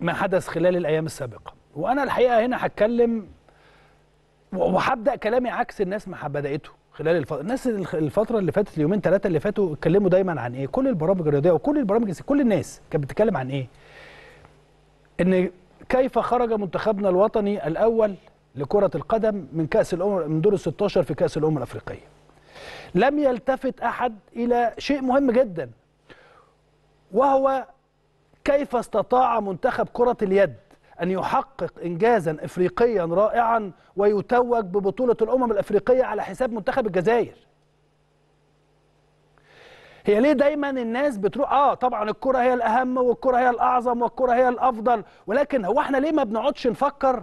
ما حدث خلال الايام السابقه وانا الحقيقه هنا هتكلم وهبدا كلامي عكس الناس ما بداته خلال الفترة الناس الفترة اللي فاتت اليومين ثلاثة اللي فاتوا اتكلموا دايما عن ايه؟ كل البرامج الرياضية وكل البرامج كل الناس كانت بتتكلم عن ايه؟ ان كيف خرج منتخبنا الوطني الاول لكرة القدم من كأس الأمم من دور ال 16 في كأس الأمم الأفريقية. لم يلتفت أحد إلى شيء مهم جدا وهو كيف استطاع منتخب كرة اليد أن يحقق إنجازا إفريقيا رائعا ويتوج ببطولة الأمم الإفريقية على حساب منتخب الجزائر هي ليه دايما الناس بتروح اه طبعا الكرة هي الأهم والكرة هي الأعظم والكرة هي الأفضل ولكن هو احنا ليه ما بنقعدش نفكر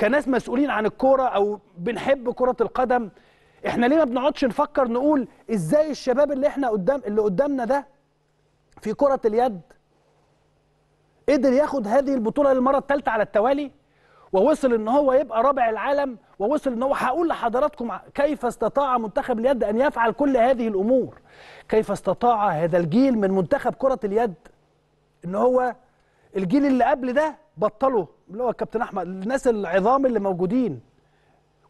كناس مسؤولين عن الكرة أو بنحب كرة القدم احنا ليه ما بنقعدش نفكر نقول ازاي الشباب اللي احنا قدام اللي قدامنا ده في كرة اليد قدر ياخد هذه البطوله للمره الثالثه على التوالي ووصل ان هو يبقى رابع العالم ووصل ان هو هقول لحضراتكم كيف استطاع منتخب اليد ان يفعل كل هذه الامور كيف استطاع هذا الجيل من منتخب كره اليد ان هو الجيل اللي قبل ده بطلوا اللي هو الكابتن احمد الناس العظام اللي موجودين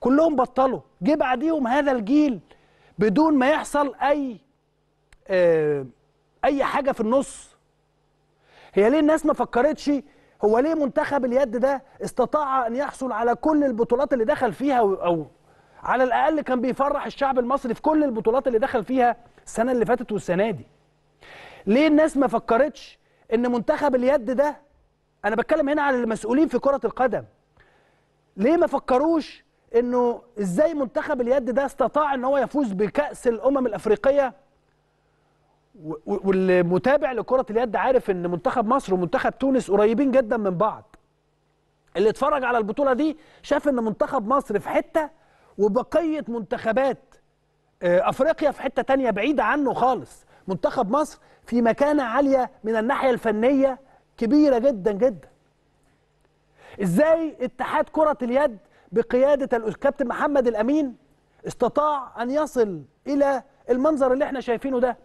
كلهم بطلوا جه بعديهم هذا الجيل بدون ما يحصل اي آه، اي حاجه في النص هي ليه الناس ما فكرتش هو ليه منتخب اليد ده استطاع ان يحصل على كل البطولات اللي دخل فيها او على الاقل كان بيفرح الشعب المصري في كل البطولات اللي دخل فيها السنه اللي فاتت والسنه دي ليه الناس ما فكرتش ان منتخب اليد ده انا بتكلم هنا على المسؤولين في كره القدم ليه ما فكروش انه ازاي منتخب اليد ده استطاع ان هو يفوز بكاس الامم الافريقيه والمتابع لكره اليد عارف ان منتخب مصر ومنتخب تونس قريبين جدا من بعض اللي اتفرج على البطوله دي شاف ان منتخب مصر في حته وبقيه منتخبات آه، افريقيا في حته تانية بعيده عنه خالص منتخب مصر في مكانه عاليه من الناحيه الفنيه كبيره جدا جدا ازاي اتحاد كره اليد بقياده الكابتن محمد الامين استطاع ان يصل الى المنظر اللي احنا شايفينه ده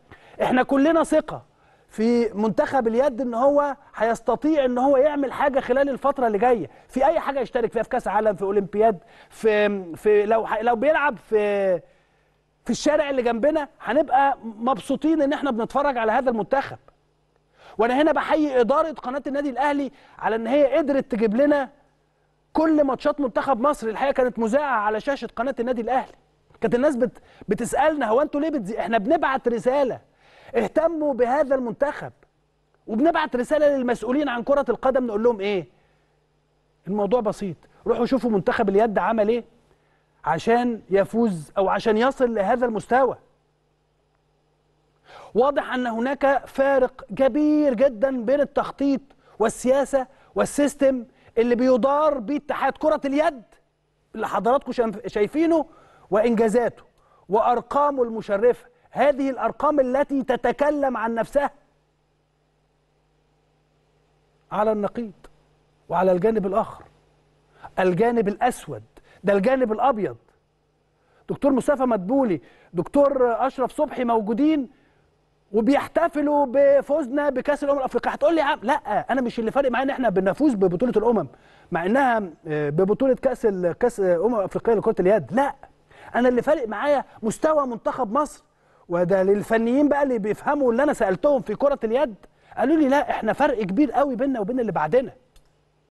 احنا كلنا ثقه في منتخب اليد ان هو هيستطيع ان هو يعمل حاجه خلال الفتره اللي جايه في اي حاجه يشترك فيها في كاس عالم في اولمبياد في في لو لو بيلعب في في الشارع اللي جنبنا هنبقى مبسوطين ان احنا بنتفرج على هذا المنتخب وانا هنا بحيي اداره قناه النادي الاهلي على ان هي قدرت تجيب لنا كل ماتشات منتخب مصر الحقيقه كانت مذاعه على شاشه قناه النادي الاهلي كانت الناس بتسالنا هو انتوا ليه بتزي... احنا بنبعت رساله اهتموا بهذا المنتخب وبنبعت رساله للمسؤولين عن كره القدم نقول لهم ايه الموضوع بسيط روحوا شوفوا منتخب اليد عمل ايه عشان يفوز او عشان يصل لهذا المستوى واضح ان هناك فارق كبير جدا بين التخطيط والسياسه والسيستم اللي بيدار بيه اتحاد كره اليد اللي حضراتكم شايفينه وانجازاته وارقامه المشرفه هذه الأرقام التي تتكلم عن نفسها على النقيض وعلى الجانب الآخر الجانب الأسود ده الجانب الأبيض دكتور مصطفى مدبولي دكتور أشرف صبحي موجودين وبيحتفلوا بفوزنا بكاس الامم الافريقيه هتقول لي عم لا انا مش اللي فارق معايا ان احنا بنفوز ببطوله الامم مع انها آه، ببطوله كاس كاس الامم الافريقيه لكره اليد لا انا اللي فارق معايا مستوى منتخب مصر وده للفنيين بقى اللي بيفهموا اللي انا سالتهم في كره اليد قالوا لي لا احنا فرق كبير قوي بيننا وبين اللي بعدنا